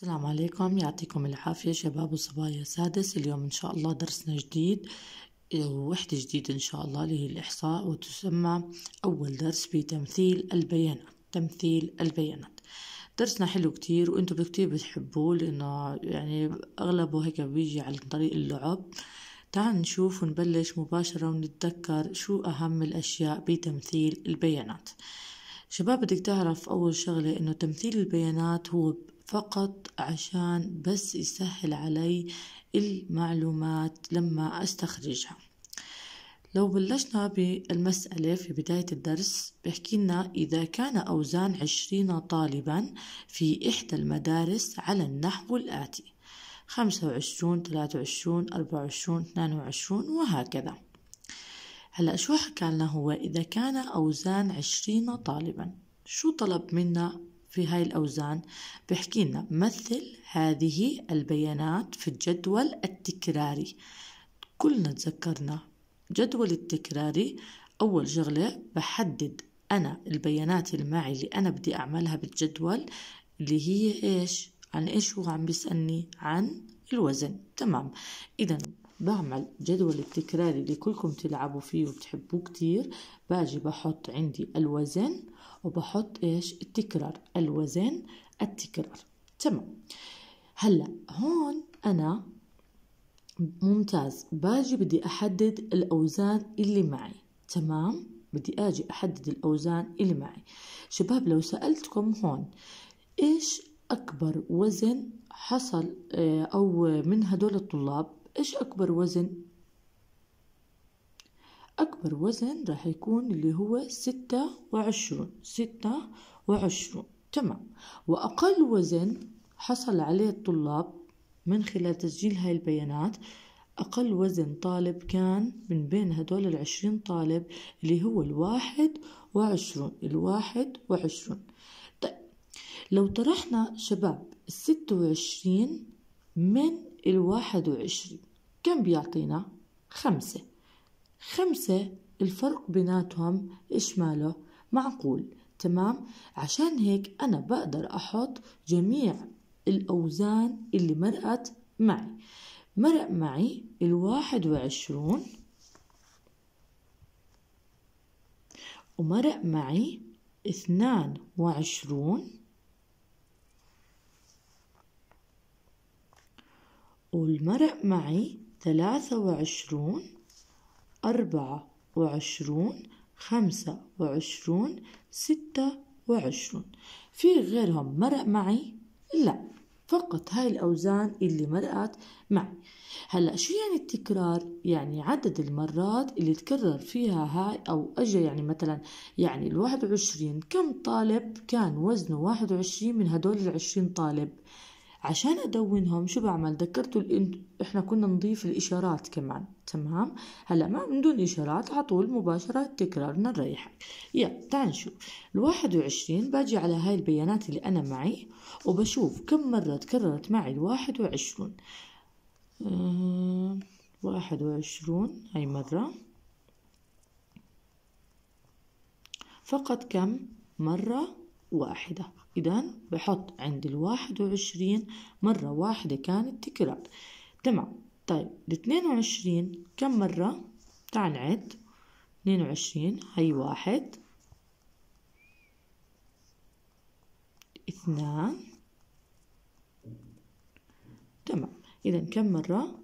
السلام عليكم يعطيكم العافية شباب وصبايا سادس اليوم إن شاء الله درسنا جديد ووحدة جديدة إن شاء الله اللي هي الإحصاء وتسمى أول درس بتمثيل البيانات تمثيل البيانات درسنا حلو كتير وإنتو كتير بتحبوه لأنه يعني أغلبه هيك بيجي عن طريق اللعب تعال نشوف ونبلش مباشرة ونتذكر شو أهم الأشياء بتمثيل البيانات شباب بدك تعرف أول شغلة إنه تمثيل البيانات هو فقط عشان بس يسهل علي المعلومات لما أستخرجها لو بلشنا بالمسألة في بداية الدرس بيحكي لنا إذا كان أوزان عشرين طالبا في إحدى المدارس على النحو الآتي خمسة وعشرون ثلاثة وعشرون أربعة وعشرون اثنان وعشرون وهكذا هلأ شو حكى لنا هو إذا كان أوزان عشرين طالبا شو طلب منا في هاي الأوزان بحكي لنا مثل هذه البيانات في الجدول التكراري كلنا تذكرنا جدول التكراري أول شغلة بحدد أنا البيانات اللي معي اللي أنا بدي أعملها بالجدول اللي هي إيش عن إيش هو عم بيسألني عن الوزن تمام إذا بعمل جدول التكراري اللي كلكم تلعبوا فيه وبتحبوه كتير باجي بحط عندي الوزن وبحط ايش التكرار الوزن التكرار تمام هلا هون انا ممتاز باجي بدي احدد الاوزان اللي معي تمام بدي اجي احدد الاوزان اللي معي شباب لو سالتكم هون ايش اكبر وزن حصل آه، او من هدول الطلاب ايش اكبر وزن أكبر وزن راح يكون اللي هو ستة وعشرون ستة وعشرون تمام وأقل وزن حصل عليه الطلاب من خلال تسجيل هاي البيانات أقل وزن طالب كان من بين هدول العشرين طالب اللي هو الواحد وعشرون الواحد وعشرون طيب لو طرحنا شباب الستة وعشرين من الواحد وعشرين كم بيعطينا؟ خمسة خمسة الفرق بيناتهم إشماله ماله معقول تمام عشان هيك أنا بقدر أحط جميع الأوزان اللي مرقت معي مرق معي الواحد وعشرون ومرق معي اثنان وعشرون والمرق معي ثلاثة وعشرون أربعة وعشرون خمسة وعشرون ستة وعشرون في غيرهم مرق معي؟ لا فقط هاي الأوزان اللي مرقت معي هلأ شو يعني التكرار؟ يعني عدد المرات اللي تكرر فيها هاي أو أجا يعني مثلا يعني الواحد وعشرين كم طالب كان وزنه واحد وعشرين من هدول العشرين طالب؟ عشان ادونهم شو بعمل ذكرتوا احنا كنا نضيف الاشارات كمان تمام هلا ما من دون اشارات على طول مباشره تكرارنا الريحه يا تعال نشوف ال21 باجي على هاي البيانات اللي انا معي وبشوف كم مره تكررت معي ال21 أه... 21 هاي مره فقط كم مره واحده إذا بحط عند الواحد وعشرين مرة واحدة كانت تكرار تمام طيب الاثنين وعشرين كم مرة؟ تعال نعد اثنين وعشرين هي واحد اثنان تمام إذا كم مرة؟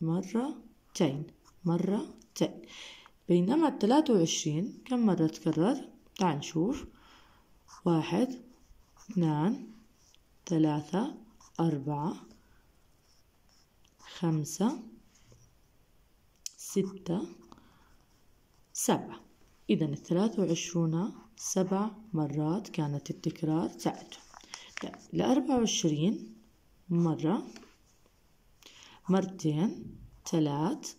مرتين مرتين بينما الثلاثة وعشرين كم مرة تكرر؟ تعال نشوف واحد اثنان ثلاثة أربعة خمسة ستة سبعة إذا الثلاث وعشرون سبع مرات كانت التكرار تعد طيب، لأربعة وعشرين مرة مرتين ثلاث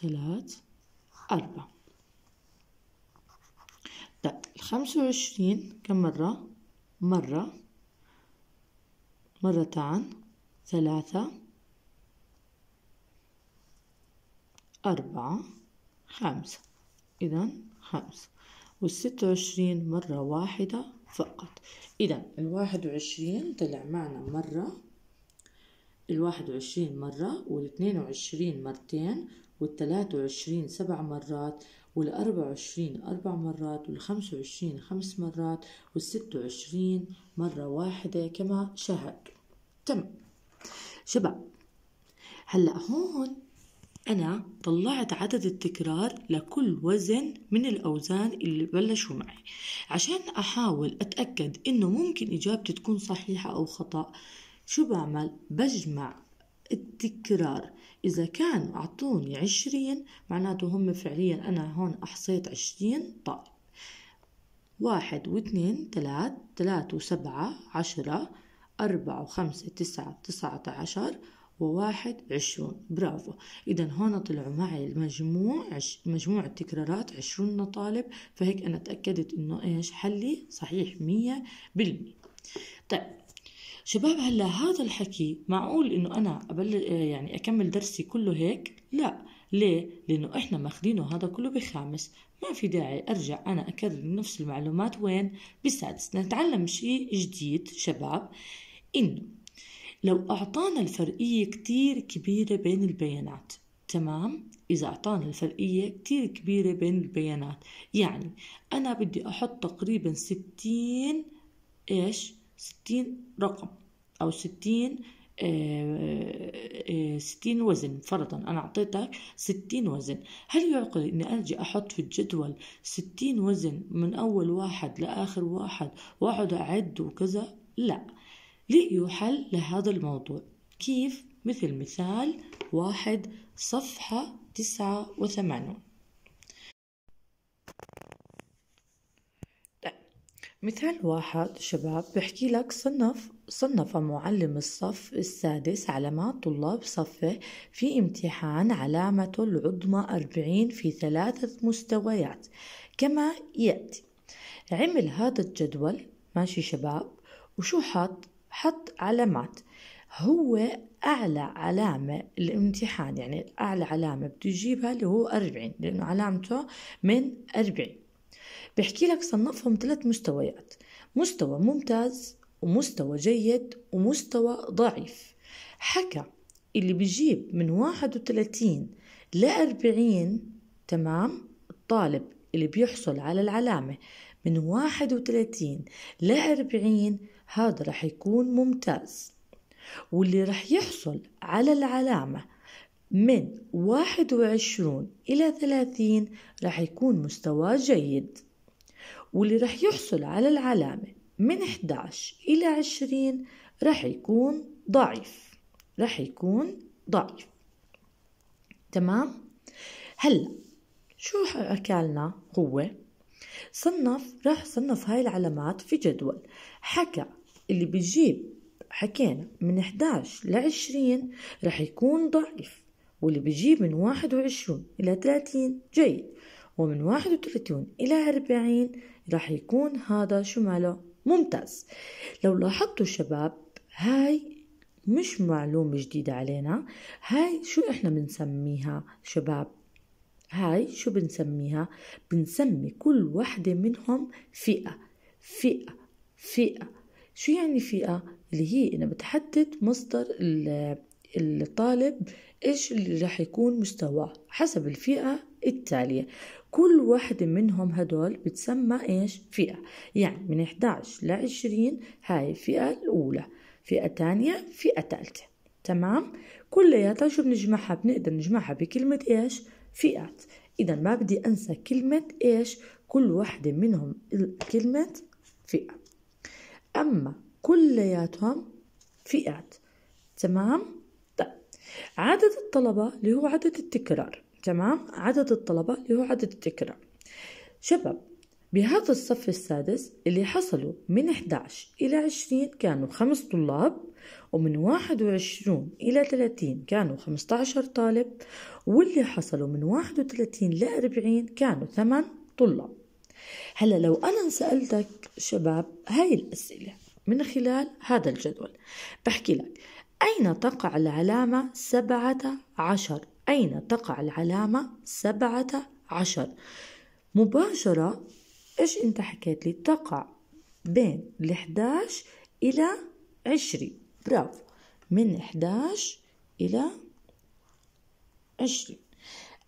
ثلاث أربعة لا طيب، الخمسة وعشرين كم مرة مرة مرتان ثلاثة أربعة خمسة إذا خمسة والستة وعشرين مرة واحدة فقط إذا الواحد وعشرين طلع معنا مرة الواحد وعشرين مرة والاثنين وعشرين مرتين والثلاثة وعشرين سبع مرات والأربعة وعشرين أربع مرات والخمسة وعشرين خمس مرات والستة وعشرين مرة واحدة كما شاهدت تم شباب هلأ هون أنا طلعت عدد التكرار لكل وزن من الأوزان اللي بلشوا معي عشان أحاول أتأكد إنه ممكن إجابتي تكون صحيحة أو خطأ شو بعمل؟ بجمع التكرار إذا كان أعطوني عشرين معناته هم فعليا أنا هون أحصيت عشرين طالب واحد واثنين ثلاث ثلاث وسبعة عشرة أربعة وخمسة تسعة تسعة عشر وواحد عشرون برافو إذا هون طلعوا معي المجموع عش... مجموع التكرارات عشرون طالب فهيك أنا تأكدت إنه إيش حلي صحيح مية بالمية طيب شباب هلا هذا الحكي معقول انه انا أبل آه، يعني اكمل درسي كله هيك لا ليه لانه احنا ماخذينه هذا كله بخامس ما في داعي ارجع انا اكرر نفس المعلومات وين بسادس نتعلم شيء جديد شباب انه لو اعطانا الفرقيه كتير كبيره بين البيانات تمام إذا أعطانا الفرقية كتير كبيرة بين البيانات يعني أنا بدي أحط تقريبا 60 إيش ستين رقم أو ستين آه، آه، آه، ستين وزن فرضا أنا أعطيتك ستين وزن هل يعقل أني أجي أحط في الجدول ستين وزن من أول واحد لآخر واحد وأقعد أعد وكذا لا لقيوا حل لهذا الموضوع كيف مثل مثال واحد صفحة تسعة وثمانون مثال واحد شباب بحكي لك صنف صنف معلم الصف السادس علامات طلاب صفه في امتحان علامته العظمى أربعين في ثلاثة مستويات كما يأتي عمل هذا الجدول ماشي شباب وشو حط؟ حط علامات هو أعلى علامة الامتحان يعني أعلى علامة بتجيبها اللي هو أربعين لأنه علامته من أربعين بحكي لك صنفهم ثلاث مستويات مستوى ممتاز ومستوى جيد ومستوى ضعيف حكى اللي بيجيب من 31 ل 40 تمام الطالب اللي بيحصل على العلامة من 31 ل 40 هذا رح يكون ممتاز واللي رح يحصل على العلامة من 21 إلى 30 رح يكون مستوى جيد واللي رح يحصل على العلامة من 11 إلى 20 رح يكون ضعيف رح يكون ضعيف تمام هلا شو أكلنا هو صنف رح صنف هاي العلامات في جدول حكى اللي بيجيب حكينا من 11 ل 20 رح يكون ضعيف واللي بيجيب من 21 إلى 30 جيد ومن 31 إلى 40 راح يكون هذا شو ماله ممتاز لو لاحظتوا شباب هاي مش معلومة جديدة علينا هاي شو احنا بنسميها شباب هاي شو بنسميها بنسمي كل وحدة منهم فئة فئة فئة شو يعني فئة اللي هي انها بتحدد مصدر الطالب ايش اللي راح يكون مستواه حسب الفئة التالية كل واحدة منهم هدول بتسمى إيش فئة يعني من 11 ل 20 هاي الفئة الأولى فئة تانية فئة تالتة تمام كلياتها شو بنجمعها بنقدر نجمعها بكلمة إيش فئات إذا ما بدي أنسى كلمة إيش كل واحدة منهم كلمة فئة أما كلياتهم فئات تمام؟ طيب عدد الطلبة اللي هو عدد التكرار تمام عدد الطلبة اللي هو عدد التكرار شباب بهذا الصف السادس اللي حصلوا من 11 إلى 20 كانوا خمس طلاب ومن 21 إلى 30 كانوا 15 طالب واللي حصلوا من 31 إلى 40 كانوا 8 طلاب هلا لو أنا سألتك شباب هاي الأسئلة من خلال هذا الجدول بحكي لك أين تقع العلامة 17 أين تقع العلامة سبعة عشر مباشرة إيش أنت حكيت لي تقع بين الإحداش إلى عشرين برافو من إحداش إلى عشرين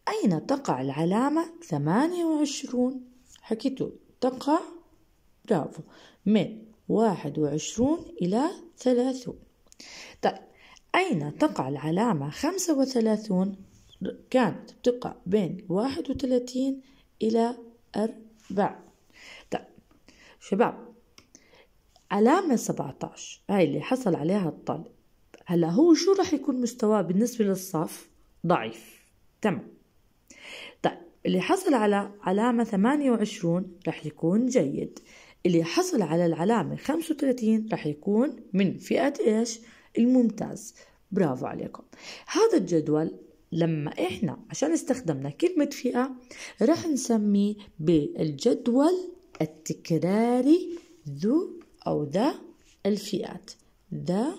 أين تقع العلامة ثمانية وعشرون حكيتوا تقع برافو من واحد وعشرون إلى ثلاثون طيب أين تقع العلامة خمسة وثلاثون كانت بتقع بين واحد وثلاثين إلى أربع طيب شباب علامة 17 هاي اللي حصل عليها الطالب هلا هو شو راح يكون مستواه بالنسبة للصف ضعيف تمام طيب اللي حصل على علامة 28 راح يكون جيد اللي حصل على العلامة 35 راح يكون من فئة إيش الممتاز برافو عليكم هذا الجدول لما احنا عشان استخدمنا كلمة فئة راح نسميه بالجدول التكراري ذو أو ذا الفئات ذا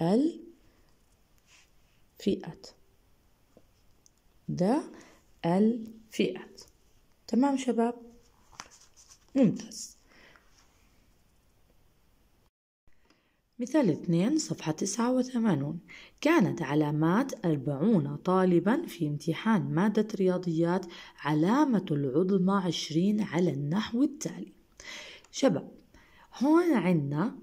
الفئات ذا الفئات تمام شباب ممتاز مثال اثنين صفحة تسعة وثمانون كانت علامات أربعون طالبا في امتحان مادة رياضيات علامة العظمى عشرين على النحو التالي شباب هون عنا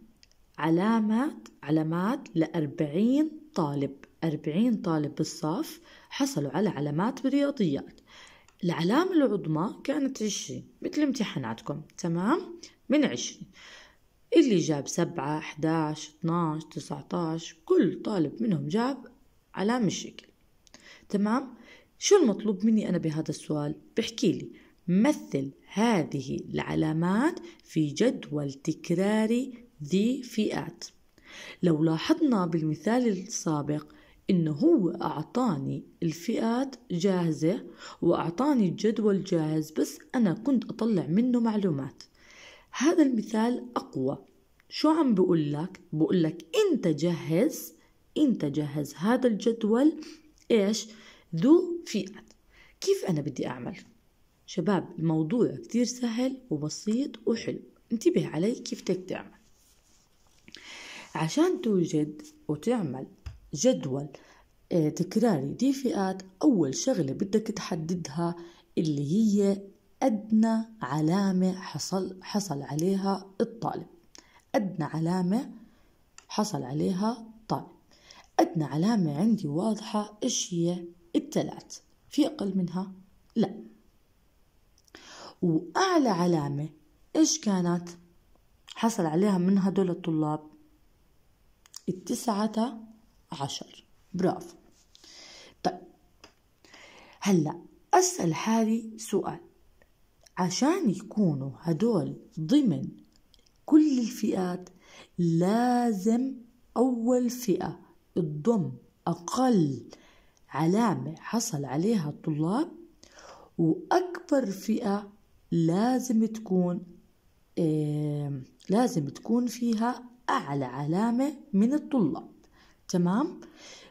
علامات علامات لأربعين طالب أربعين طالب بالصف حصلوا على علامات بالرياضيات العلامة العظمى كانت عشرين مثل امتحاناتكم تمام من عشرين اللي جاب سبعة أحداش اتناش تسعتاش كل طالب منهم جاب علامة الشكل تمام شو المطلوب مني أنا بهذا السؤال بحكي لي مثل هذه العلامات في جدول تكراري ذي فئات لو لاحظنا بالمثال السابق إنه هو أعطاني الفئات جاهزة وأعطاني الجدول جاهز بس أنا كنت أطلع منه معلومات هذا المثال أقوى شو عم بقول لك بقول لك أنت جهز أنت جهز هذا الجدول إيش ذو فئة كيف أنا بدي أعمل شباب الموضوع كتير سهل وبسيط وحلو انتبه علي كيف بدك تعمل عشان توجد وتعمل جدول آه، تكراري دي فئات أول شغلة بدك تحددها اللي هي أدنى علامة حصل حصل عليها الطالب أدنى علامة حصل عليها طالب أدنى علامة عندي واضحة إيش هي الثلاث في أقل منها لا وأعلى علامة إيش كانت حصل عليها من هدول الطلاب التسعة عشر برافو طيب هلأ أسأل حالي سؤال عشان يكونوا هدول ضمن كل الفئات لازم أول فئة تضم أقل علامة حصل عليها الطلاب وأكبر فئة لازم تكون لازم تكون فيها أعلى علامة من الطلاب تمام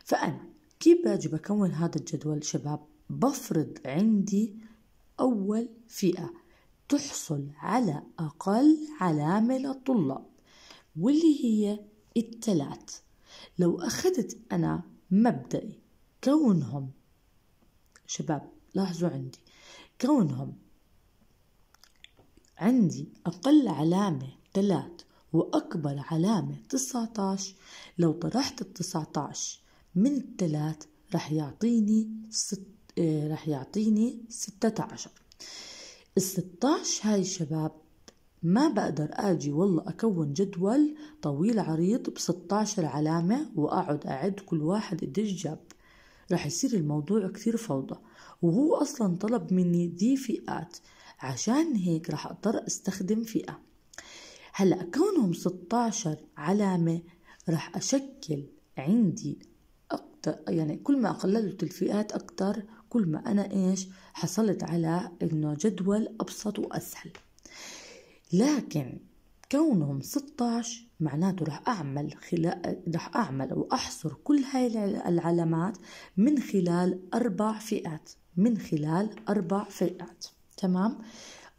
فأنا كيف باجي بكون هذا الجدول شباب بفرض عندي أول فئة تحصل على أقل علامة للطلاب واللي هي التلات لو أخذت أنا مبدأي كونهم شباب لاحظوا عندي كونهم عندي أقل علامة ثلاث وأكبر علامة 19 لو طرحت ال 19 من الثلاث رح يعطيني 6 إيه، رح يعطيني ستة عشر 16 هاي شباب ما بقدر أجي والله أكون جدول طويل عريض ب 16 علامة وأقعد أعد كل واحد قديش جاب رح يصير الموضوع كثير فوضى وهو أصلا طلب مني دي فئات عشان هيك رح أضطر أستخدم فئة هلأ كونهم 16 علامة رح أشكل عندي أكتر يعني كل ما قللت الفئات أكتر كل ما أنا إيش حصلت على إنه جدول أبسط وأسهل لكن كونهم 16 معناته راح أعمل خلال رح أعمل وأحصر كل هاي العلامات من خلال أربع فئات من خلال أربع فئات تمام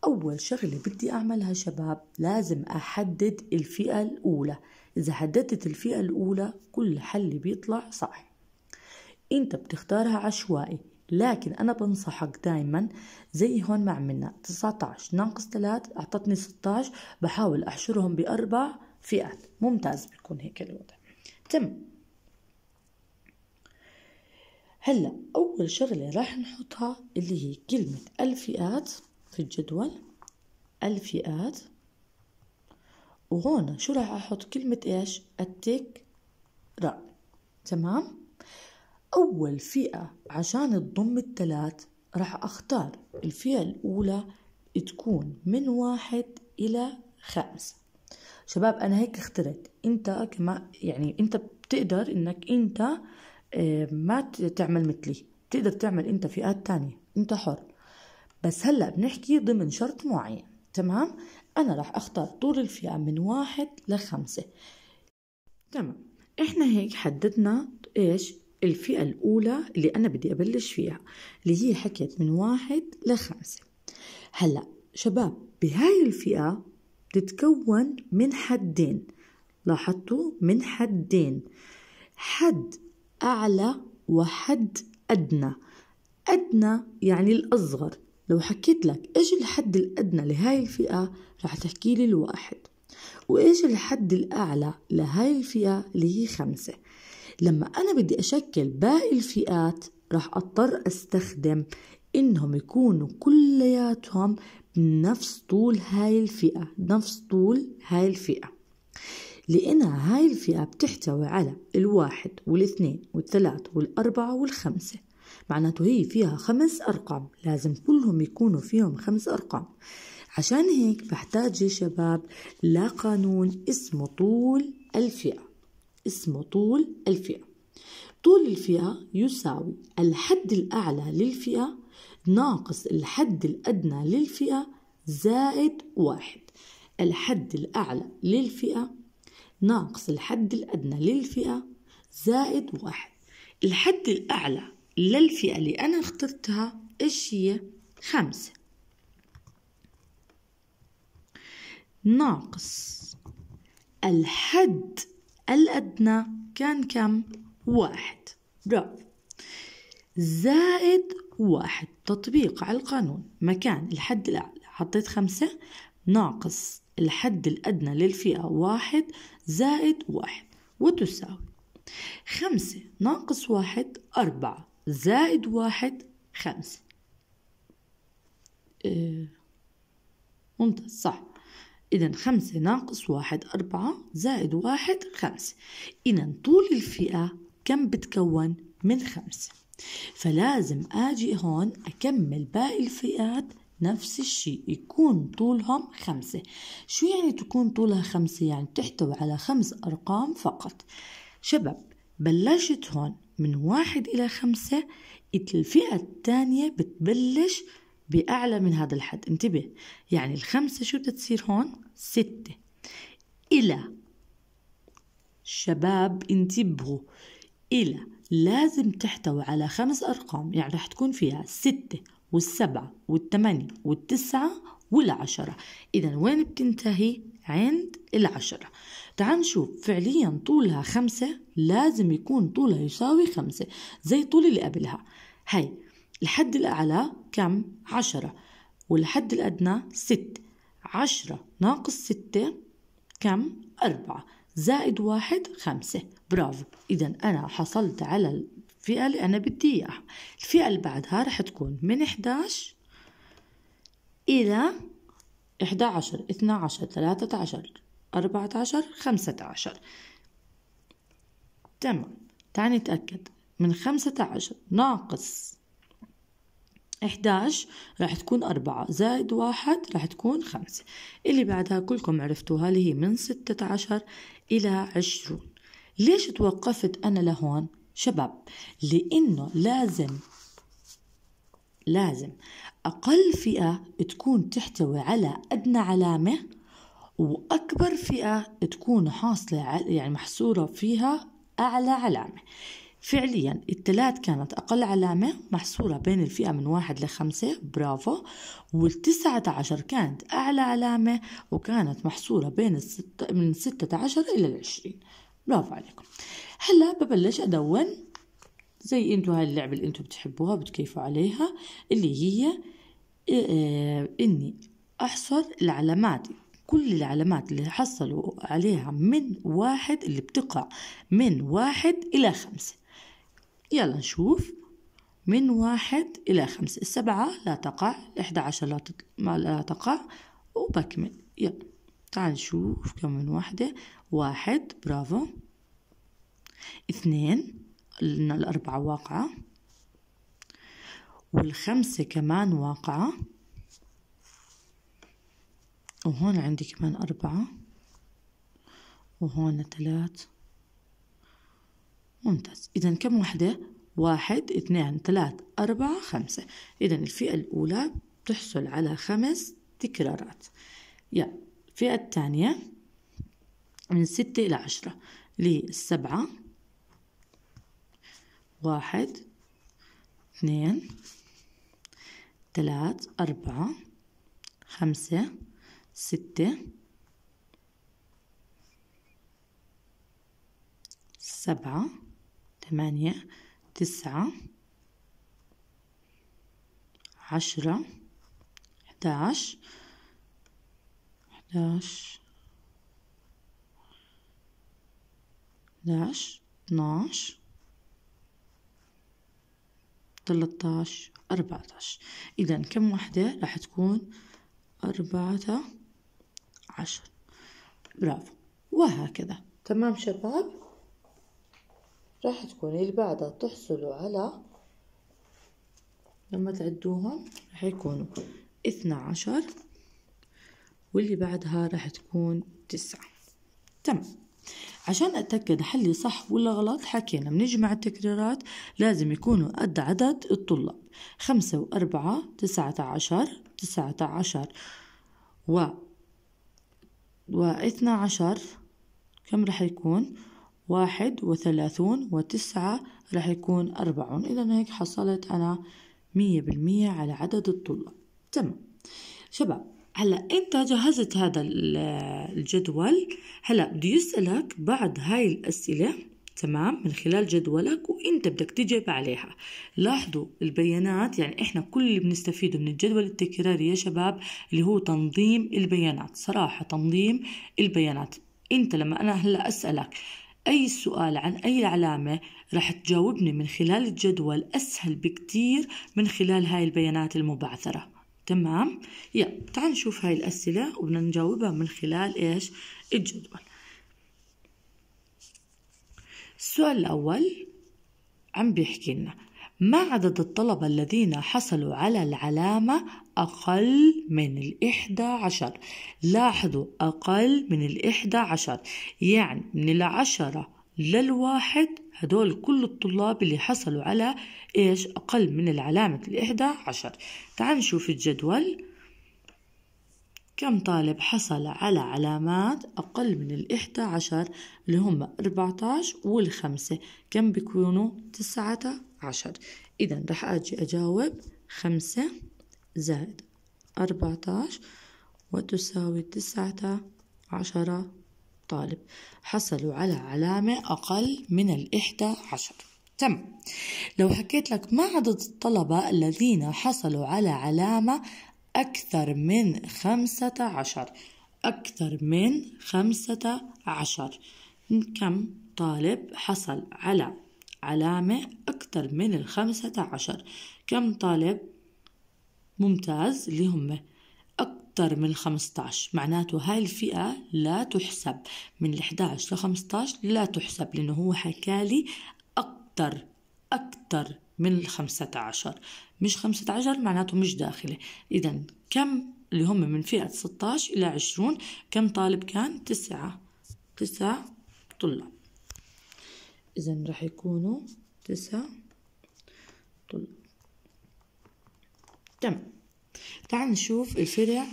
أول شغلة بدي أعملها شباب لازم أحدد الفئة الأولى إذا حددت الفئة الأولى كل حل بيطلع صح أنت بتختارها عشوائي لكن أنا بنصحك دايما زي هون ما عملنا 19 ناقص 3 أعطتني 16 بحاول أحشرهم بأربع فئات ممتاز بيكون هيك الوضع تم هلا أول شغلة راح نحطها اللي هي كلمة الفئات في الجدول الفئات وهون شو راح أحط كلمة إيش التكرار تمام أول فئة عشان تضم الثلاث راح أختار الفئة الأولى تكون من واحد إلى خمسة شباب أنا هيك اخترت أنت كما يعني أنت بتقدر إنك أنت آه، ما تعمل مثلي بتقدر تعمل أنت فئات تانية أنت حر بس هلأ بنحكي ضمن شرط معين تمام أنا راح أختار طول الفئة من واحد لخمسة تمام إحنا هيك حددنا إيش الفئة الأولى اللي أنا بدي أبلش فيها اللي هي حكيت من واحد لخمسة هلأ شباب بهاي الفئة بتتكون من حدين لاحظتوا من حدين حد أعلى وحد أدنى أدنى يعني الأصغر لو حكيت لك إيش الحد الأدنى لهاي الفئة رح تحكي لي الواحد وإيش الحد الأعلى لهاي الفئة اللي هي خمسة لما أنا بدي أشكل باقي الفئات راح أضطر أستخدم إنهم يكونوا كلياتهم بنفس طول هاي الفئة نفس طول هاي الفئة لأنها هاي الفئة بتحتوي على الواحد والاثنين والثلاث والأربعة والخمسة معناته هي فيها خمس أرقام لازم كلهم يكونوا فيهم خمس أرقام عشان هيك بحتاج يا شباب لقانون اسمه طول الفئة اسمه طول الفئة طول الفئة يساوي الحد الأعلى للفئة ناقص الحد الأدنى للفئة زائد واحد الحد الأعلى للفئة ناقص الحد الأدنى للفئة زائد واحد الحد الأعلى للفئة اللي أنا اخترتها إيش هي؟ خمسة ناقص الحد الأدنى كان كم؟ واحد برافو زائد واحد تطبيق على القانون مكان الحد الأعلى حطيت خمسة ناقص الحد الأدنى للفئة واحد زائد واحد وتساوي خمسة ناقص واحد أربعة زائد واحد خمسة اه ممتاز صح إذا خمسة ناقص واحد أربعة زائد واحد خمسة إذا طول الفئة كم بتكون من خمسة فلازم أجي هون أكمل باقي الفئات نفس الشيء يكون طولهم خمسة شو يعني تكون طولها خمسة يعني تحتوي على خمس أرقام فقط شباب بلشت هون من واحد إلى خمسة الفئة الثانية بتبلش بأعلى من هذا الحد انتبه يعني الخمسة شو بدها تصير هون ستة إلى شباب انتبهوا إلى لازم تحتوي على خمس أرقام يعني رح تكون فيها ستة والسبعة والثمانية والتسعة والعشرة إذا وين بتنتهي عند العشرة تعال نشوف فعليا طولها خمسة لازم يكون طولها يساوي خمسة زي طول اللي قبلها هاي الحد الأعلى كم؟ عشرة والحد الأدنى ست عشرة ناقص ستة كم؟ أربعة زائد واحد خمسة برافو إذا أنا حصلت على الفئة اللي أنا بدي إياها الفئة اللي بعدها رح تكون من 11 إلى 11 12 13 14 15 تمام تعال نتأكد من 15 ناقص 11 راح تكون 4 زائد 1 راح تكون 5 اللي بعدها كلكم عرفتوها اللي هي من 16 إلى 20 ليش توقفت أنا لهون شباب لأنه لازم لازم أقل فئة تكون تحتوي على أدنى علامة وأكبر فئة تكون حاصلة يعني محصورة فيها أعلى علامة فعليا التلات كانت أقل علامة محصورة بين الفئة من واحد لخمسة برافو والتسعة عشر كانت أعلى علامة وكانت محصورة بين الستة من ستة عشر إلى العشرين برافو عليكم هلا ببلش أدون زي انتو هاي اللعبة اللي انتو بتحبوها بتكيفوا عليها اللي هي آه، آه، اني احصر العلامات كل العلامات اللي حصلوا عليها من واحد اللي بتقع من واحد إلى خمسة يلا نشوف من واحد إلى خمسة السبعة لا تقع إحدى عشر لا, تط... لا تقع وبكمل يلا تعال نشوف كم من واحدة واحد برافو اثنين لنا الأربعة واقعة والخمسة كمان واقعة وهون عندي كمان أربعة وهون ثلاث ممتاز إذا كم وحدة؟ واحد اثنان ثلاث أربعة خمسة إذا الفئة الأولى تحصل على خمس تكرارات يا الفئة الثانية من ستة إلى عشرة لسبعة واحد اثنين ثلاث أربعة خمسة ستة سبعة ثمانية تسعة عشرة أحداش أحداش أحداش اتناش تلتاش أربعتاش إذا كم وحدة راح تكون أربعة عشر برافو وهكذا تمام شباب راح تكون اللي بعدها تحصلوا على لما تعدوهم راح يكونوا اثنا عشر واللي بعدها راح تكون تسعة تمام عشان أتأكد حلي صح ولا غلط حكينا بنجمع التكرارات لازم يكونوا قد عدد الطلاب خمسة وأربعة تسعة عشر تسعة عشر و واثنا عشر كم رح يكون واحد وثلاثون وتسعة راح يكون أربعون إذا هيك حصلت أنا مية بالمية على عدد الطلاب تمام شباب هلا انت جهزت هذا الجدول هلا بده يسالك بعض هاي الاسئله تمام من خلال جدولك وانت بدك تجيب عليها لاحظوا البيانات يعني احنا كل اللي بنستفيده من الجدول التكراري يا شباب اللي هو تنظيم البيانات صراحه تنظيم البيانات انت لما انا هلا اسالك أي سؤال عن أي علامة رح تجاوبني من خلال الجدول أسهل بكتير من خلال هاي البيانات المبعثرة تمام؟ يا تعال نشوف هاي الأسئلة وبدنا نجاوبها من خلال إيش؟ الجدول السؤال الأول عم بيحكي لنا ما عدد الطلبة الذين حصلوا على العلامة أقل من الإحدى عشر لاحظوا أقل من الإحدى عشر يعني من العشرة للواحد هدول كل الطلاب اللي حصلوا على إيش أقل من العلامة الإحدى عشر تعال نشوف الجدول كم طالب حصل على علامات أقل من الإحدى عشر اللي هم 14 والخمسة كم بيكونوا تسعة عشر إذا رح أجي أجاوب خمسة زائد 14 وتساوي تسعة عشر طالب حصلوا على علامة أقل من الإحدى عشر تم لو حكيت لك ما عدد الطلبة الذين حصلوا على علامة أكثر من خمسة عشر أكثر من خمسة عشر كم طالب حصل على علامة أكثر من الخمسة عشر كم طالب ممتاز اللي هم أكثر من عشر معناته هاي الفئة لا تحسب من عشر لخمسة عشر لا تحسب لأنه هو حكالي أكثر أكثر من الخمسة عشر مش خمسة عشر معناته مش داخلة إذا كم اللي هم من فئة 16 إلى 20 كم طالب كان تسعة تسعة طلاب إذا راح يكونوا تسعة طلاب تمام تعال نشوف الفرع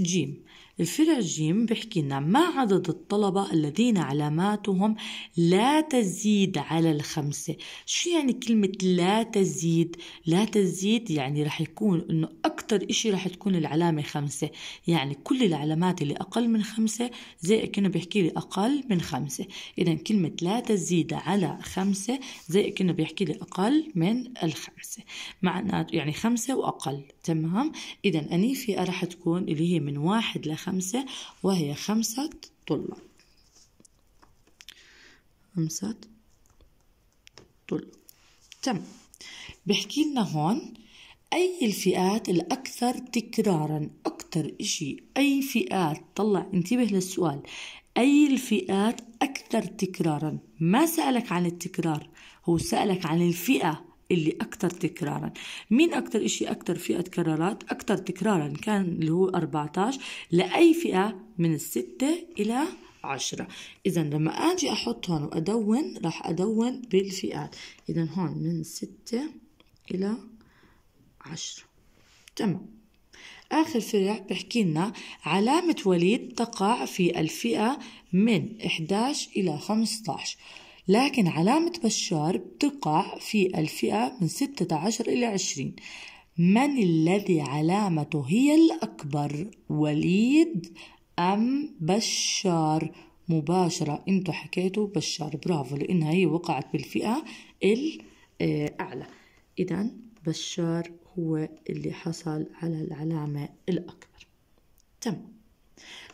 جيم الفرع جيم بيحكي لنا ما عدد الطلبة الذين علاماتهم لا تزيد على الخمسة شو يعني كلمة لا تزيد لا تزيد يعني رح يكون انه اكتر اشي رح تكون العلامة خمسة يعني كل العلامات اللي اقل من خمسة زي كنا بيحكي لي اقل من خمسة اذا كلمة لا تزيد على خمسة زي كنا بيحكي لي اقل من الخمسة معناته يعني خمسة واقل تمام إذا أنيفة راح تكون اللي هي من واحد لخمسة وهي خمسة طلاب خمسة طلاب تم بحكي لنا هون أي الفئات الأكثر تكرارا أكثر إشي أي فئات طلع انتبه للسؤال أي الفئات أكثر تكرارا ما سألك عن التكرار هو سألك عن الفئة اللي أكثر تكرارا مين أكثر إشي أكثر فئة تكرارات أكثر تكرارا كان اللي هو 14 لأي فئة من الستة إلى عشرة إذا لما أجي أحط هون وأدون راح أدون بالفئات إذا هون من ستة إلى عشرة تمام آخر فرع بحكي لنا علامة وليد تقع في الفئة من 11 إلى 15 لكن علامة بشار بتقع في الفئة من 16 إلى 20 من الذي علامته هي الأكبر وليد أم بشار مباشرة انتو حكيتوا بشار برافو لأنها هي وقعت بالفئة الأعلى آه، إذا بشار هو اللي حصل على العلامة الأكبر تمام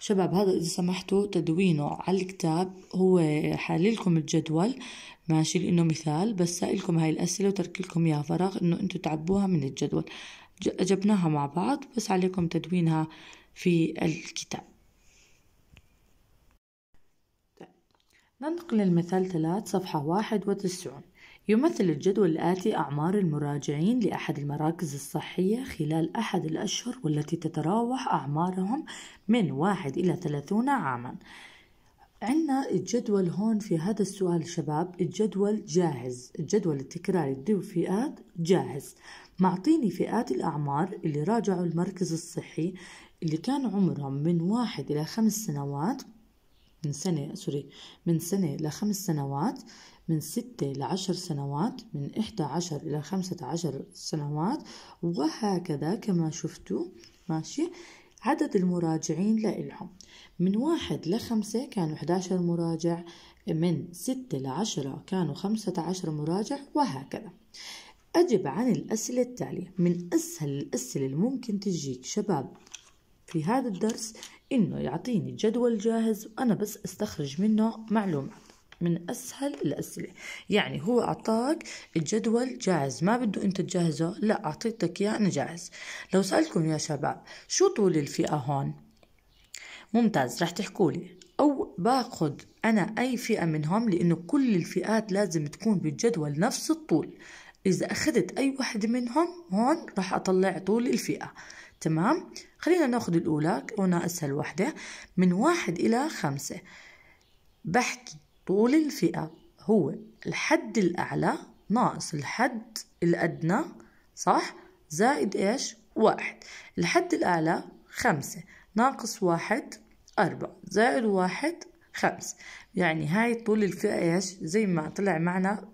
شباب هذا إذا سمحتوا تدوينه على الكتاب هو حاللكم الجدول ماشي لأنه مثال بس سائلكم هاي الأسئلة وترك لكم يا فراغ إنه أنتوا تعبوها من الجدول جبناها مع بعض بس عليكم تدوينها في الكتاب ننقل المثال ثلاث صفحة واحد وتسعون يمثل الجدول الآتي أعمار المراجعين لأحد المراكز الصحية خلال أحد الأشهر والتي تتراوح أعمارهم من واحد إلى ثلاثون عاماً عندنا الجدول هون في هذا السؤال شباب الجدول جاهز الجدول التكراري ذو فئات جاهز معطيني فئات الأعمار اللي راجعوا المركز الصحي اللي كان عمرهم من واحد إلى خمس سنوات من سنة سوري من سنة لخمس سنوات من ستة إلى عشر سنوات من إحدى عشر إلى خمسة عشر سنوات وهكذا كما شفتوا ماشي عدد المراجعين لإلهم من واحد لخمسة كانوا إحدى عشر مراجع من ستة لعشرة كانوا خمسة عشر مراجع وهكذا أجب عن الأسئلة التالية من أسهل الأسئلة الممكن تجيك شباب في هذا الدرس إنه يعطيني جدول جاهز وأنا بس أستخرج منه معلومات من أسهل الأسئلة يعني هو أعطاك الجدول جاهز ما بده أنت تجهزه لا أعطيتك إياه أنا جاهز لو سألكم يا شباب شو طول الفئة هون ممتاز رح تحكوا لي أو باخذ أنا أي فئة منهم لأنه كل الفئات لازم تكون بالجدول نفس الطول إذا أخذت أي واحد منهم هون راح أطلع طول الفئة تمام خلينا ناخذ الأولى هنا أسهل واحدة من واحد إلى خمسة بحكي طول الفئة هو الحد الأعلى ناقص الحد الأدنى صح زائد إيش واحد الحد الأعلى خمسة ناقص واحد أربعة زائد واحد خمس يعني هاي طول الفئة إيش زي ما طلع معنا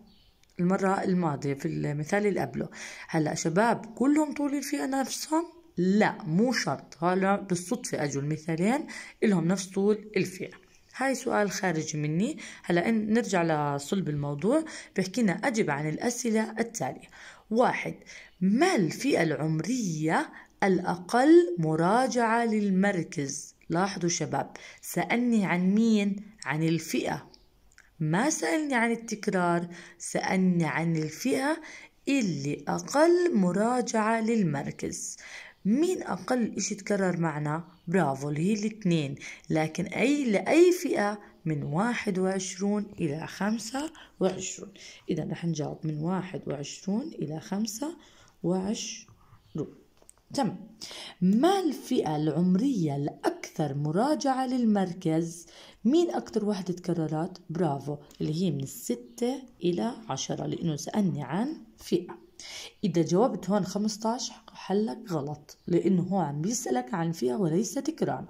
المرة الماضية في المثال اللي قبله هلا شباب كلهم طول الفئة نفسهم لا مو شرط هلا بالصدفة أجوا المثالين إلهم نفس طول الفئة هاي سؤال خارج مني هلا نرجع لصلب الموضوع بحكينا أجب عن الأسئلة التالية واحد ما الفئة العمرية الأقل مراجعة للمركز لاحظوا شباب سألني عن مين عن الفئة ما سألني عن التكرار سألني عن الفئة اللي أقل مراجعة للمركز مين أقل شيء تكرر معنا؟ برافو اللي هي الاثنين لكن أي لأي فئة من 21 إلى 25 إذا رح نجاوب من 21 إلى 25 تمام ما الفئة العمرية الأكثر مراجعة للمركز مين أكثر وحدة تكررت برافو اللي هي من الستة إلى عشرة لأنه سألني عن فئة إذا جاوبت هون 15 حلك غلط لأنه هو عم بيسألك عن فئة وليس تكرارا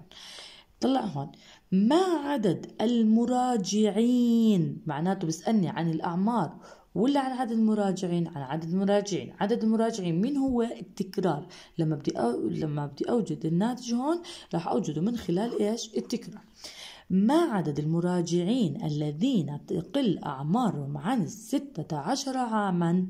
طلع هون ما عدد المراجعين معناته بيسألني عن الأعمار ولا عن عدد المراجعين عن عدد المراجعين عدد المراجعين مين هو التكرار لما بدي أو... لما بدي أوجد الناتج هون راح أوجده من خلال إيش التكرار ما عدد المراجعين الذين تقل أعمارهم عن الستة عشر عاماً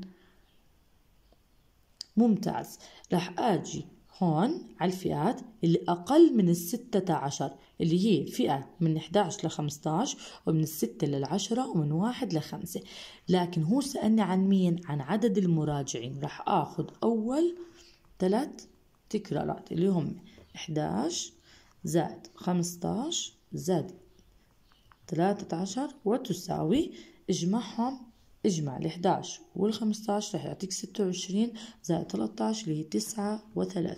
ممتاز راح أجي هون على الفئات اللي أقل من ال 16 اللي هي فئة من 11 ل 15 ومن ال 6 لل 10 ومن 1 ل 5 لكن هو سألني عن مين عن عدد المراجعين راح أخذ أول ثلاث تكرارات اللي هم 11 زائد 15 زائد 13 وتساوي اجمعهم اجمع ال 11 وال 15 رح يعطيك 26 زائد 13 اللي هي 9 و3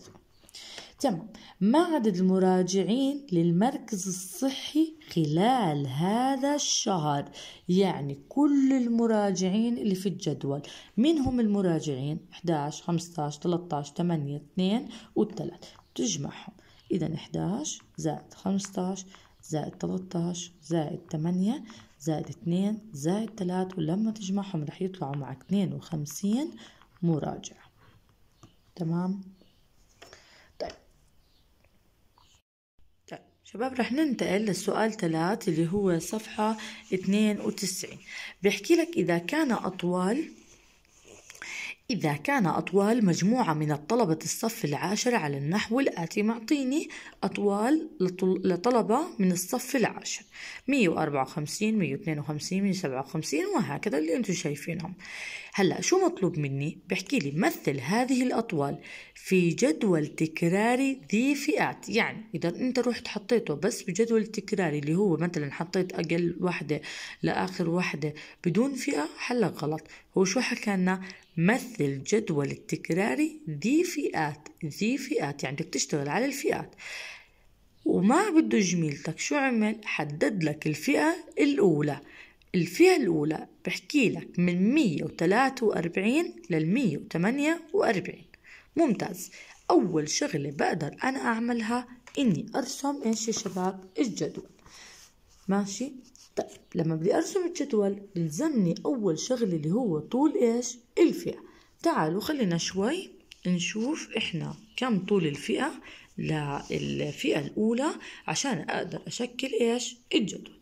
تمام ما عدد المراجعين للمركز الصحي خلال هذا الشهر يعني كل المراجعين اللي في الجدول من هم المراجعين 11 15 13 8 2 و3 تجمعهم إذا 11 زائد 15 زائد 13 زائد 8 زائد اتنين زائد تلات ولما تجمعهم رح يطلعوا مع اتنين وخمسين مراجع تمام طيب طيب شباب رح ننتقل للسؤال ثلاث اللي هو صفحة اتنين وتسعين بيحكي لك إذا كان أطوال إذا كان أطوال مجموعة من الطلبة الصف العاشر على النحو الآتي معطيني أطوال لطلبة من الصف العاشر 154 152 157 وهكذا اللي أنتم شايفينهم هلا شو مطلوب مني بحكي لي مثل هذه الأطوال في جدول تكراري ذي فئات يعني إذا أنت رحت حطيته بس بجدول تكراري اللي هو مثلا حطيت أقل وحدة لآخر وحدة بدون فئة هلا غلط وشو حكى لنا مثل جدول التكراري ذي فئات ذي فئات يعني بدك تشتغل على الفئات وما بده جميلتك شو عمل حدد لك الفئة الأولى الفئة الأولى بحكي لك من 143 لل 148 ممتاز أول شغلة بقدر أنا أعملها إني أرسم إيش يا شباب الجدول ماشي طيب لما بدي أرسم الجدول بلزمني أول شغلة اللي هو طول إيش الفئة تعالوا خلينا شوي نشوف إحنا كم طول الفئة للفئة الأولى عشان أقدر أشكل إيش الجدول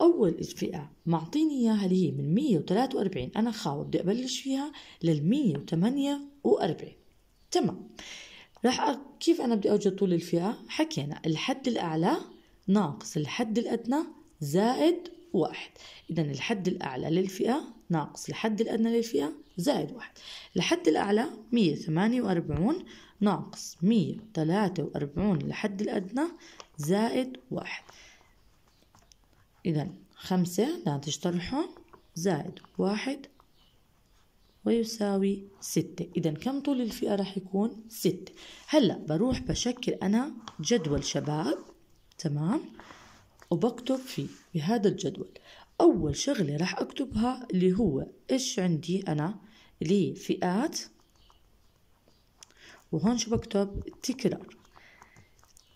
أول الفئة معطيني إياها اللي هي من 143 أنا خاوه بدي أبلش فيها لل 148 تمام راح أ... كيف أنا بدي أوجد طول الفئة؟ حكينا الحد الأعلى ناقص الحد الأدنى زائد واحد إذا الحد الأعلى للفئة ناقص الحد الأدنى للفئة زائد واحد الحد الأعلى مية ثمانية وأربعون ناقص مية ثلاثة وأربعون الحد الأدنى زائد واحد إذا خمسة ناتج طرحهم زائد واحد ويساوي ستة إذا كم طول الفئة راح يكون ستة هلأ بروح بشكل أنا جدول شباب تمام وبكتب فيه بهذا الجدول أول شغلة راح أكتبها اللي هو إيش عندي أنا لفئات فئات وهون شو بكتب تكرار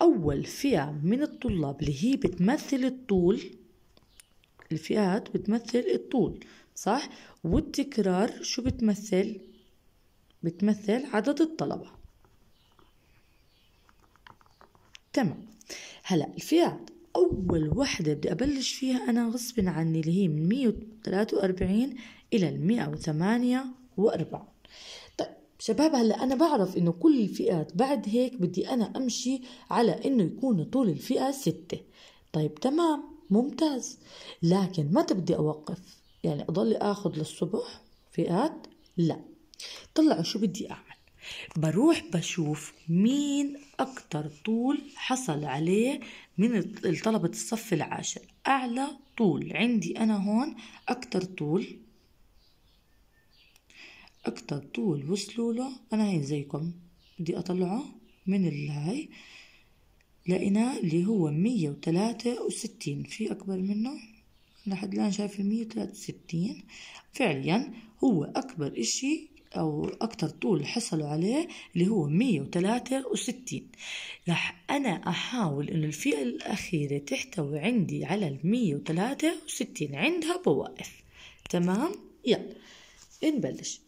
أول فئة من الطلاب اللي هي بتمثل الطول الفئات بتمثل الطول صح والتكرار شو بتمثل بتمثل عدد الطلبة تمام هلا الفئات أول وحدة بدي أبلش فيها أنا غصب عني اللي هي من 143 إلى 148 طيب شباب هلا أنا بعرف إنه كل الفئات بعد هيك بدي أنا أمشي على إنه يكون طول الفئة ستة طيب تمام ممتاز لكن متى بدي أوقف يعني أضل آخذ للصبح فئات لا طلعوا شو بدي أعمل بروح بشوف مين أكتر طول حصل عليه من طلبة الصف العاشر أعلى طول عندي أنا هون أكتر طول أكتر طول وصلوا له أنا هين زيكم بدي أطلعه من الهاي لقيناه اللي هو مية وتلاتة وستين في أكبر منه لحد الآن شايف المية وتلاتة وستين فعليا هو أكبر إشي أو أكتر طول حصلوا عليه اللي هو 163 راح أنا أحاول إنه الفئة الأخيرة تحتوي عندي على ال 163 عندها بوقف تمام يلا نبلش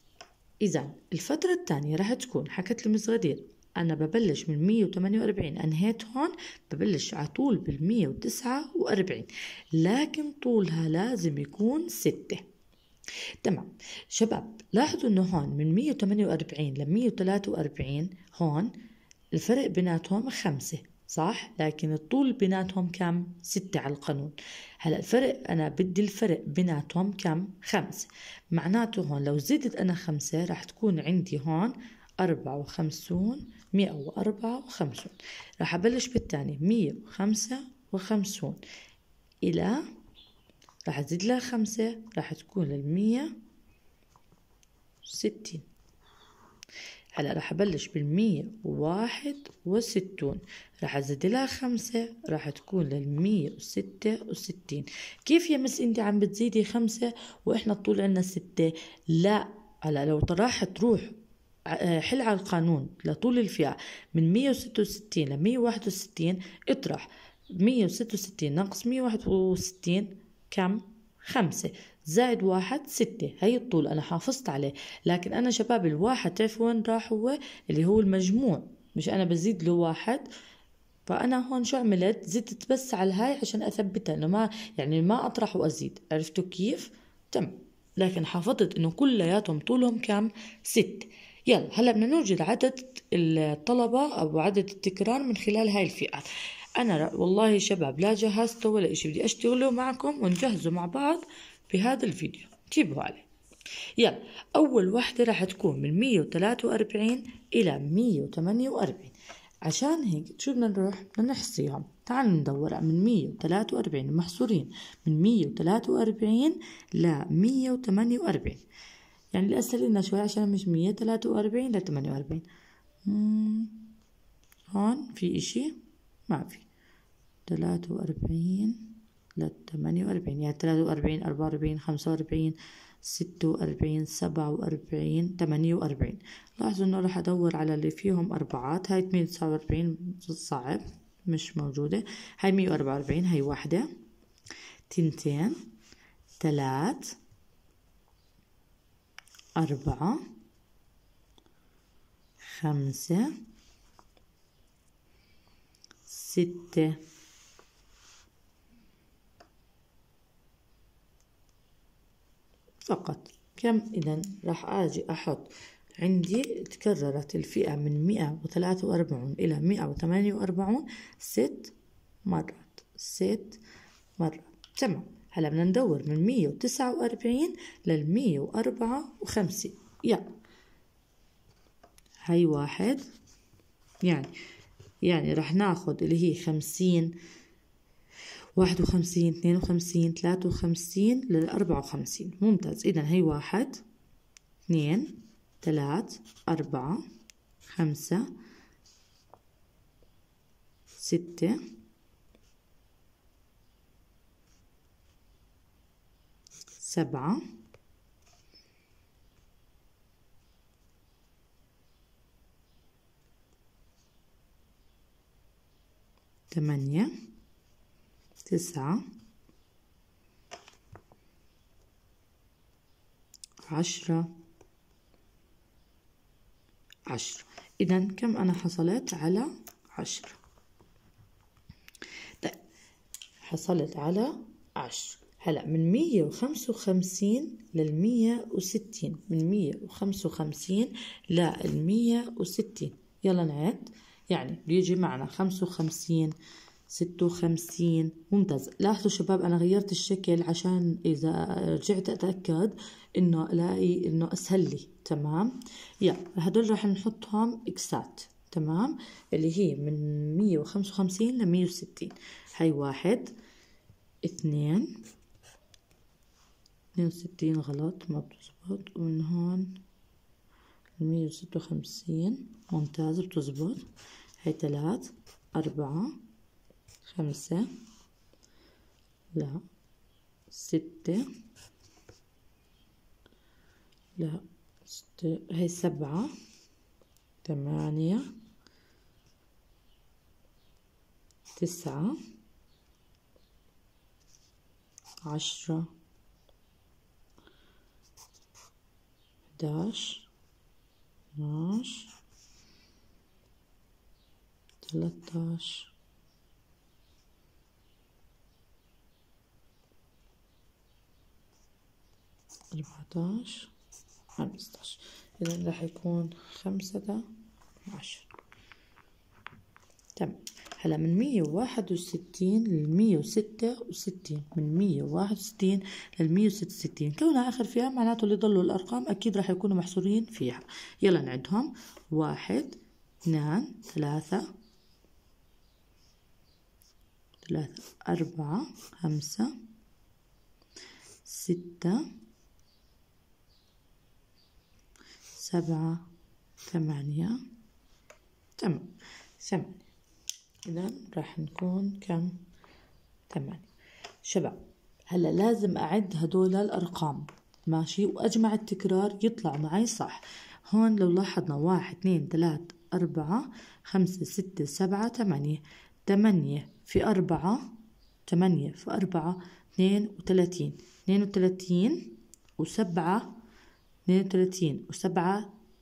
إذا الفترة الثانية راح تكون حكت لي المصغدير أنا ببلش من 148 أنهيت هون ببلش على طول بال 149 لكن طولها لازم يكون 6 تمام شباب لاحظوا انه هون من 148 ل 143 هون الفرق بيناتهم خمسة صح لكن الطول بيناتهم كم ستة على القانون هلا الفرق انا بدي الفرق بيناتهم كم خمسة معناته هون لو زدت انا خمسة رح تكون عندي هون أربعة وخمسون مئة وأربعة وخمسون رح أبلش بالتاني مية وخمسة وخمسون إلى راح تزيد لها خمسة راح تكون المية وستين هلا راح أبلش بالمية واحد وستون راح أزيد لها خمسة راح تكون للمية وستة وستين كيف يا مس أنت عم بتزيدي خمسة وإحنا الطول عنا ستة لا هلا لو راح تروح آه، حل على القانون لطول الفئة من 166 ل 161 اطرح 166 ناقص 161 كم؟ خمسة زائد واحد ستة هي الطول أنا حافظت عليه لكن أنا شباب الواحد تعرف وين راح هو اللي هو المجموع مش أنا بزيد له واحد فأنا هون شو عملت زدت بس على هاي عشان أثبتها إنه ما يعني ما أطرح وأزيد عرفتوا كيف؟ تم لكن حافظت إنه كلياتهم طولهم كم؟ ست يلا هلا بدنا نوجد عدد الطلبة أو عدد التكرار من خلال هاي الفئات أنا والله يا شباب لا جهزته ولا إشي بدي أشتغله معكم ونجهزه مع بعض بهذا الفيديو جيبوا عليه يلا أول وحدة راح تكون من 143 إلى 148 عشان هيك شو بدنا نروح بدنا نحصيهم تعال ندور من 143 محصورين من 143 ل 148 يعني الأسهل لنا شوي عشان مش 143 ل 48 هون في إشي ما في تلاتة وأربعين لتمانية وأربعين يعني تلاتة وأربعين أربعة وأربعين خمسة وأربعين ستة وأربعين سبعة وأربعين تمانية وأربعين لاحظوا إنه راح أدور على اللي فيهم أربعات هاي تمانية تسعة وأربعين صعب مش موجودة هاي مية وأربعة وأربعين هاي واحدة تنتين ثلاث أربعة خمسة ستة فقط كم إذا راح أجي أحط عندي تكررت الفئة من مئة وثلاثة وأربعون إلى مئة وثمانية وأربعون ست مرات ست مرات تمام هلا بدنا ندور من مية وتسعة وأربعين للمية وأربعة وخمسين يلا هاي واحد يعني يعني رح ناخد اللي هي خمسين واحد وخمسين اثنين وخمسين ثلاثة وخمسين للأربعة وخمسين ممتاز إذا هي واحد اثنين ثلاث أربعة خمسة ستة سبعة ثمانية تسعة عشرة عشرة إذا كم أنا حصلت على عشرة طيب حصلت على عشرة هلا من مية وخمسة وخمسين للمية وستين من مية وخمسة وخمسين للمية وستين يلا نعد يعني بيجي معنا خمسة وخمسين ستة وخمسين ممتاز لاحظوا شباب أنا غيرت الشكل عشان إذا رجعت أتأكد إنه ألاقي إنه أسهل لي تمام يا هدول رح نحطهم إكسات تمام اللي هي من مية وخمسة وخمسين لمية وستين هاي واحد اثنين اثنين وستين غلط ما بتزبط ومن هون مية وستة وخمسين ممتاز بتزبط هاي ثلاث أربعة خمسة لا ستة لا ستة هي سبعة ثمانية تسعة عشرة داش ناش ثلاثة عشر أربعتاش خمستاش إذا راح يكون خمسة عشر تمام هلا من مية وواحد وستين لمية وستة وستين من مية وواحد وستين للمية وستة وستين كونها آخر فيها معناته اللي ضلوا الأرقام أكيد راح يكونوا محصورين فيها يلا نعدهم واحد اثنان ثلاثة ثلاثة أربعة خمسة ستة سبعة ثمانية تمام ثمانية إذا راح نكون كم ثمانية شباب هلا لازم أعد هدول الأرقام ماشي وأجمع التكرار يطلع معي صح هون لو لاحظنا واحد اثنين ثلاث أربعة خمسة ستة سبعة ثمانية ثمانية في أربعة ثمانية في أربعة اثنين وثلاثين اثنين وثلاثين وسبعة 32 و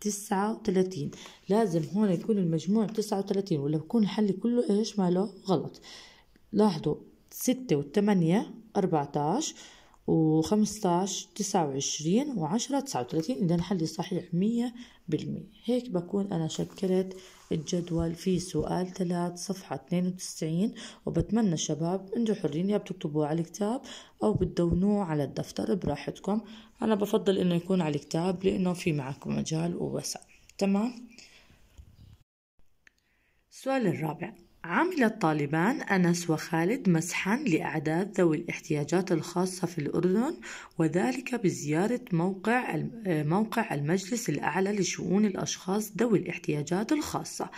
تسعة وثلاثين لازم هون يكون المجموع تسعة وثلاثين ولا بكون الحل كله إيش ماله غلط لاحظوا ستة 8 أربعتاش و تسعة وعشرين وعشرة تسعة وثلاثين إذا حلي صحيح مية بالمية هيك بكون أنا شكلت الجدول في سؤال ثلاث صفحة اثنين وتسعين وبتمنى شباب انتوا حرين يا بتكتبوه على الكتاب أو بتدونوه على الدفتر براحتكم أنا بفضل إنه يكون على الكتاب لأنه في معكم مجال ووسع تمام السؤال الرابع عمل الطالبان أنس وخالد مسحا لأعداد ذوي الاحتياجات الخاصة في الأردن وذلك بزيارة موقع آه، موقع المجلس الأعلى لشؤون الأشخاص ذوي الاحتياجات الخاصة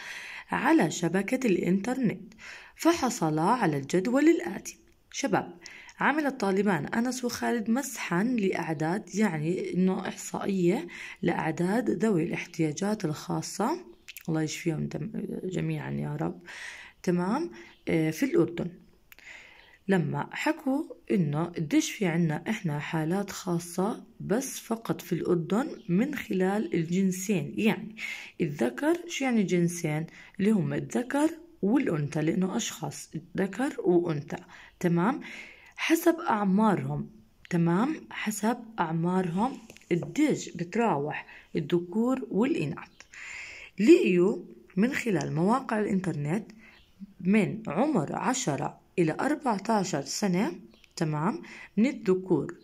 على شبكة الإنترنت فحصلا على الجدول الآتي شباب عمل الطالبان أنس وخالد مسحا لأعداد يعني إنه إحصائية لأعداد ذوي الاحتياجات الخاصة الله يشفيهم جميعا يا رب تمام آه، في الأردن لما حكوا إنه قديش في عنا إحنا حالات خاصة بس فقط في الأردن من خلال الجنسين يعني الذكر شو يعني جنسين اللي هم الذكر والأنثى لأنه أشخاص ذكر وأنثى تمام حسب أعمارهم تمام حسب أعمارهم قديش بتراوح الذكور والإناث لقيوا من خلال مواقع الإنترنت من عمر عشرة إلى أربعة عشر سنة تمام من الذكور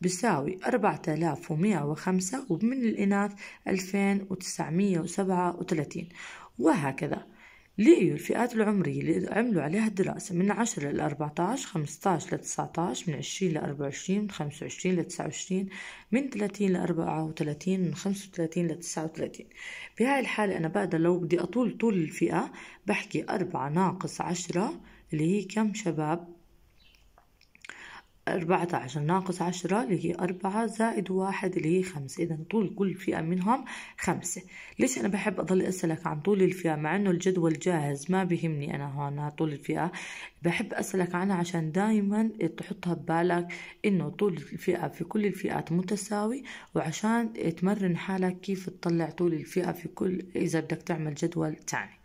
بيساوي أربعة آلاف ومية وخمسة ومن الإناث ألفين وتسعمية وسبعة وتلاتين وهكذا اللي الفئات العمرية اللي عملوا عليها الدراسة من عشرة لأربعتاش خمستاش لتسعتاش من عشرين لأربعة وعشرين من خمسة وعشرين لتسعة وعشرين من ثلاثين لأربعة وثلاثين من خمسة وثلاثين لتسعة وثلاثين في هاي الحالة أنا بقدر لو بدي أطول طول الفئة بحكي أربعة ناقص عشرة اللي هي كم شباب أربعة عشر ناقص عشرة اللي هي أربعة زائد واحد اللي هي خمسة إذا طول كل فئة منهم خمسة ليش أنا بحب أضل أسألك عن طول الفئة مع إنه الجدول جاهز ما بهمني أنا هون طول الفئة بحب أسألك عنها عشان دايما تحطها ببالك إنه طول الفئة في كل الفئات متساوي وعشان تمرن حالك كيف تطلع طول الفئة في كل إذا بدك تعمل جدول تاني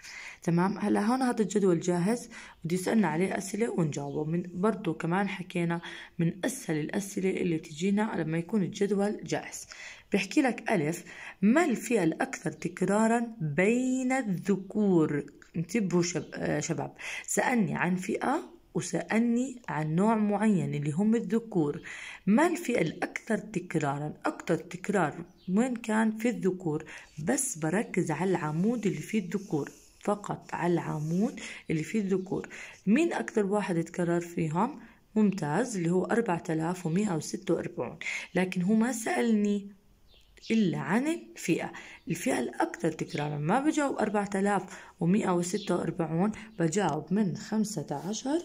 تمام هلا هون هذا الجدول جاهز بده يسالنا عليه اسئله ونجاوبه من برضه كمان حكينا من اسهل الاسئله اللي تجينا لما يكون الجدول جاهز بيحكي لك ألف ما الفئة الأكثر تكرارا بين الذكور انتبهوا شب... آه، شباب سألني عن فئة وسألني عن نوع معين اللي هم الذكور ما الفئة الأكثر تكرارا أكثر تكرار وين كان في الذكور بس بركز على العمود اللي فيه الذكور فقط على العمود اللي فيه الذكور مين أكثر واحد تكرر فيهم؟ ممتاز اللي هو 4146 لكن هو ما سألني إلا عن الفئة الفئة الأكثر تكرارا ما بجاوب 4146 بجاوب من 15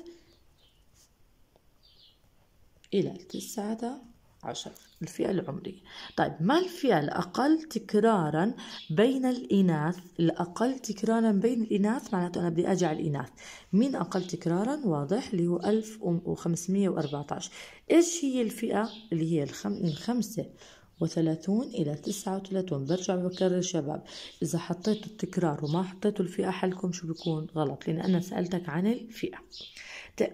إلى 19 عشر الفئة العمرية طيب ما الفئة الأقل تكرارا بين الإناث الأقل تكرارا بين الإناث معناته أنا بدي أجعل الإناث مين أقل تكرارا واضح اللي هو 1514 إيش هي الفئة اللي هي الخم... من 35 إلى 39 برجع بكرر شباب إذا حطيتوا التكرار وما حطيتوا الفئة حلكم شو بيكون غلط لأن أنا سألتك عن الفئة طيب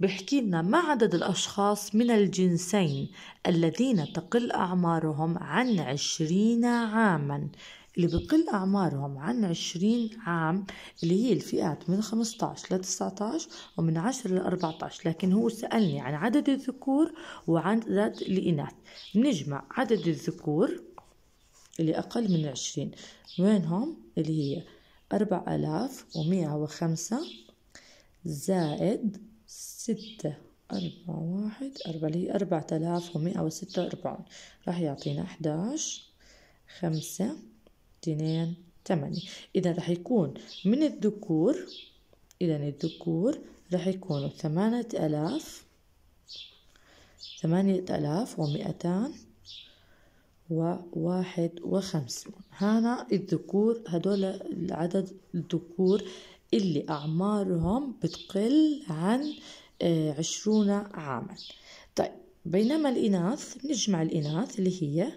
بحكي لنا ما عدد الأشخاص من الجنسين الذين تقل أعمارهم عن عشرين عاماً اللي بقل أعمارهم عن عشرين عام اللي هي الفئات من 15 ل 19 ومن 10 ل 14 لكن هو سألني عن عدد الذكور وعن عدد الإناث نجمع عدد الذكور اللي أقل من 20 وينهم اللي هي 4105 زائد ستة أربعة واحد أربعة اللي هي أربعة آلاف ومئة وستة وأربعون راح يعطينا أحداش خمسة اثنين ثمانية إذا راح يكون من الذكور إذا الذكور راح يكونوا ثمانية آلاف ثمانية آلاف ومئتان وواحد وخمسون هنا الذكور هدول العدد الذكور اللي أعمارهم بتقل عن عشرون عاما طيب بينما الإناث نجمع الإناث اللي هي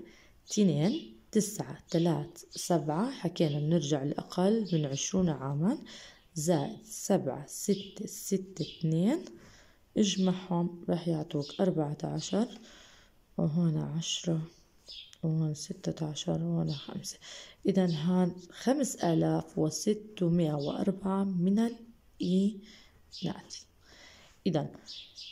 تنين تسعة تلات سبعة حكينا بنرجع لأقل من عشرون عاما زائد سبعة ستة ستة اتنين اجمعهم راح يعطوك أربعة عشر وهون عشرة وهون ستة عشر وهون خمسة إذا هان خمس آلاف وستمائة وأربعة من الإناث إذا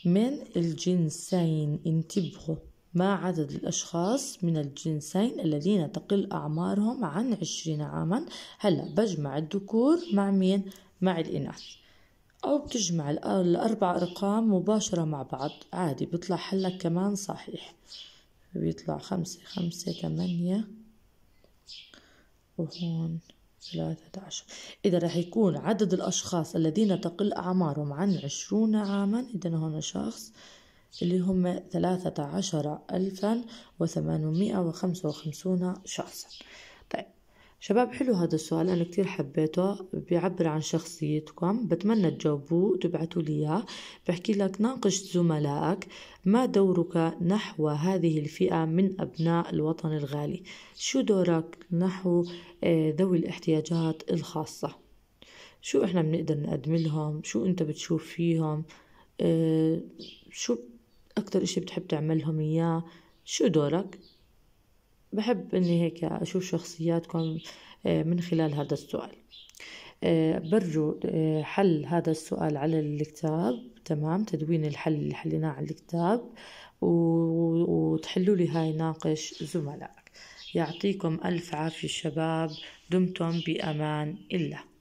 من الجنسين انتبهوا ما عدد الأشخاص من الجنسين الذين تقل أعمارهم عن عشرين عاما هلأ بجمع الذكور مع مين؟ مع الإناث أو بتجمع الأربع أرقام مباشرة مع بعض عادي بيطلع حلك كمان صحيح بيطلع خمسة خمسة تمانية وهون ثلاثة عشر إذا راح يكون عدد الأشخاص الذين تقل أعمارهم عن عشرون عاما إذا هنا شخص اللي هم ثلاثة عشر ألفا وثمانمائة وخمسة وخمسون شخصا شباب حلو هذا السؤال أنا كتير حبيته بيعبر عن شخصيتكم بتمنى تجاوبوه وتبعتوا لي إياه بحكي لك ناقش زملائك ما دورك نحو هذه الفئة من أبناء الوطن الغالي شو دورك نحو آه، ذوي الاحتياجات الخاصة شو إحنا بنقدر نقدم لهم شو أنت بتشوف فيهم آه، شو أكتر إشي بتحب تعملهم إياه شو دورك بحب اني هيك اشوف شخصياتكم آه، من خلال هذا السؤال آه، برجو آه، حل هذا السؤال على الكتاب تمام تدوين الحل اللي حليناه على الكتاب وتحلوا لي هاي ناقش زملائك يعطيكم ألف عافية الشباب دمتم بأمان الله